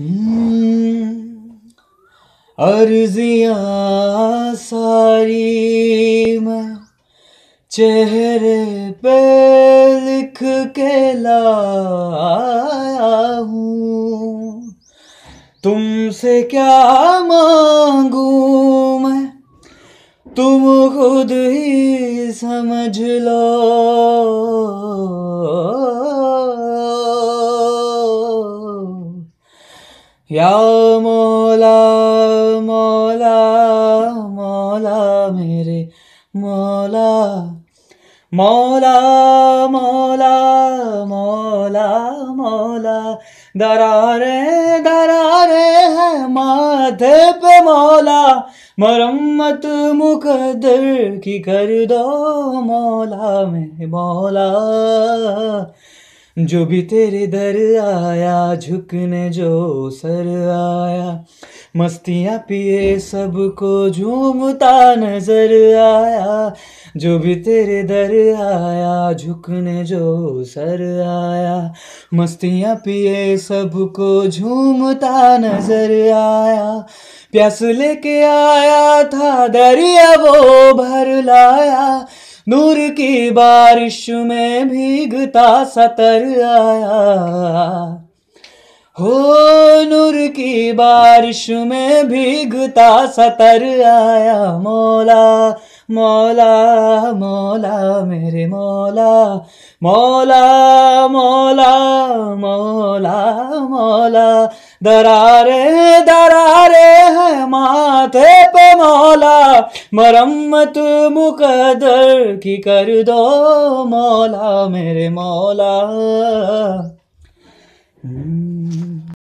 हम्म। अर्जिया सारी मैं चेहरे पे लिख के लाया हूँ तुमसे क्या मांगू मैं तुम खुद ही समझ लो या मौला मौला मौला मेरे मौला मौला मौला मौला मौला दरारे दरारे है माथे पे मौला मरम्मत मुकदर की कर दो मौला में मौला जो भी तेरे दर आया झुकने जो सर आया मस्तियाँ पिए सबको झूमता नजर आया जो भी तेरे दर आया झुकने जो सर आया मस्तियाँ पिए सबको झूमता नजर आया प्यास लेके आया था दरिया वो भर लाया नूर की बारिश में भीगता सतर आया हो नूर की बारिश में भीगता सतर आया मौला मौला मौला मेरे मौला मौला मौला मौला मौला दरारे दरारे है माथे पे मौला मरम्मत मुकदर की कर दो मौला मेरे मौला